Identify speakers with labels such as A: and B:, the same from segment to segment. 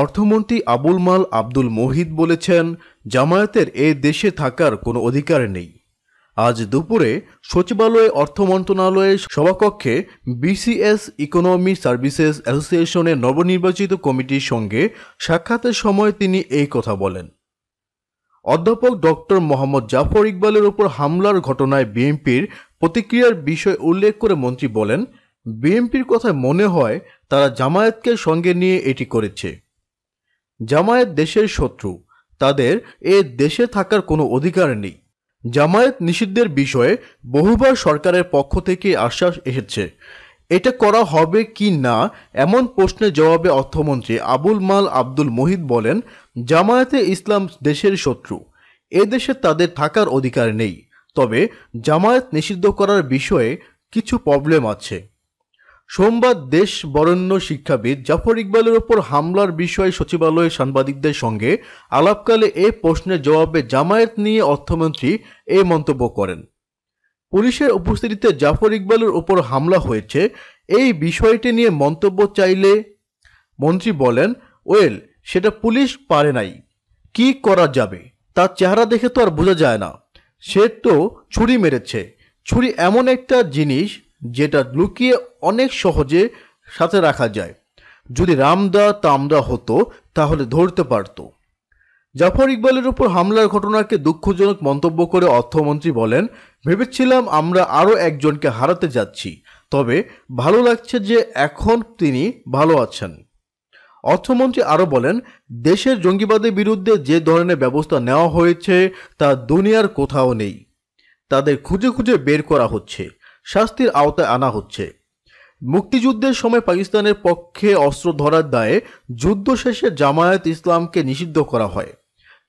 A: অর্থমন্ত্রী আবুল মাল আব্দুল মোহিত বলেছেন জামায়াতের এ দেশে থাকার কোনো অধিকার নেই আজ দুপুরে সচিবালয়ে অর্থ মন্ত্রণালয়ের সভাকক্ষে বিসিএস ইকোনমি সার্ভিসেস অ্যাসোসিয়েশনের নবনির্বাচিত কমিটির সঙ্গে সাক্ষাতের সময় তিনি এই কথা বলেন অধ্যাপক ডক্টর মোহাম্মদ জাফর ইকবালের ওপর হামলার ঘটনায় বিএনপির প্রতিক্রিয়ার বিষয় উল্লেখ করে মন্ত্রী বলেন বিএনপির কথায় মনে হয় তারা জামায়াতকে সঙ্গে নিয়ে এটি করেছে জামায়াত দেশের শত্রু তাদের এ দেশে থাকার কোনো অধিকার নেই জামায়াত নিষিদ্ধের বিষয়ে বহুবার সরকারের পক্ষ থেকে আশ্বাস এসেছে এটা করা হবে কি না এমন প্রশ্নের জবাবে অর্থমন্ত্রী আবুল মাল আব্দুল মোহিত বলেন জামায়াতে ইসলাম দেশের শত্রু এ দেশে তাদের থাকার অধিকার নেই তবে জামায়াত নিষিদ্ধ করার বিষয়ে কিছু প্রবলেম আছে সোমবার দেশ বরেণ্য শিক্ষাবিদ জাফর ইকবালের ওপর হামলার বিষয়ে সচিবালয়ে সাংবাদিকদের সঙ্গে আলাপকালে এ প্রশ্নের জবাবে জামায়াত নিয়ে অর্থমন্ত্রী এ মন্তব্য করেন পুলিশের উপস্থিতিতে জাফর ইকবালের ওপর হামলা হয়েছে এই বিষয়টি নিয়ে মন্তব্য চাইলে মন্ত্রী বলেন ওয়েল সেটা পুলিশ পারে নাই কি করা যাবে তার চেহারা দেখে তো আর বোঝা যায় না সে তো ছুরি মেরেছে ছুরি এমন একটা জিনিস যেটা লুকিয়ে অনেক সহজে সাথে রাখা যায় যদি রামদা তামদা হতো তাহলে ধরতে পারত জাফর ইকবালের উপর হামলার ঘটনাকে দুঃখজনক মন্তব্য করে অর্থমন্ত্রী বলেন ভেবেছিলাম আমরা আরও একজনকে হারাতে যাচ্ছি তবে ভালো লাগছে যে এখন তিনি ভালো আছেন অর্থমন্ত্রী আরও বলেন দেশের জঙ্গিবাদের বিরুদ্ধে যে ধরনের ব্যবস্থা নেওয়া হয়েছে তা দুনিয়ার কোথাও নেই তাদের খুঁজে খুঁজে বের করা হচ্ছে শাস্তির আওতায় আনা হচ্ছে মুক্তিযুদ্ধের সময় পাকিস্তানের পক্ষে অস্ত্র ধরার দায়ে যুদ্ধ শেষে জামায়াত ইসলামকে নিষিদ্ধ করা হয়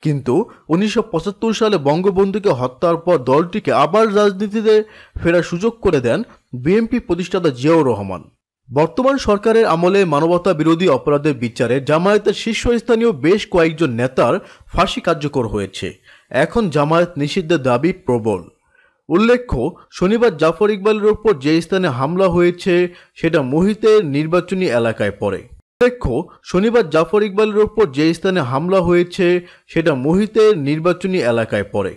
A: কিন্তু উনিশশো সালে বঙ্গবন্ধুকে হত্যার পর দলটিকে আবার রাজনীতিতে ফেরার সুযোগ করে দেন বিএনপি প্রতিষ্ঠাতা জিয়াউর রহমান বর্তমান সরকারের আমলে মানবতা বিরোধী অপরাধের বিচারে জামায়াতের শীর্ষস্থানীয় বেশ কয়েকজন নেতার ফাঁসি কার্যকর হয়েছে এখন জামায়াত নিষিদ্ধের দাবি প্রবল উল্লেখ্য শনিবার জাফর ইকবালের ওপর যে স্থানে হামলা হয়েছে সেটা মোহিতের নির্বাচনী এলাকায় পড়ে উল্লেখ্য শনিবার জাফর ইকবালের ওপর যে স্থানে হামলা হয়েছে সেটা মোহিতের নির্বাচনী এলাকায় পড়ে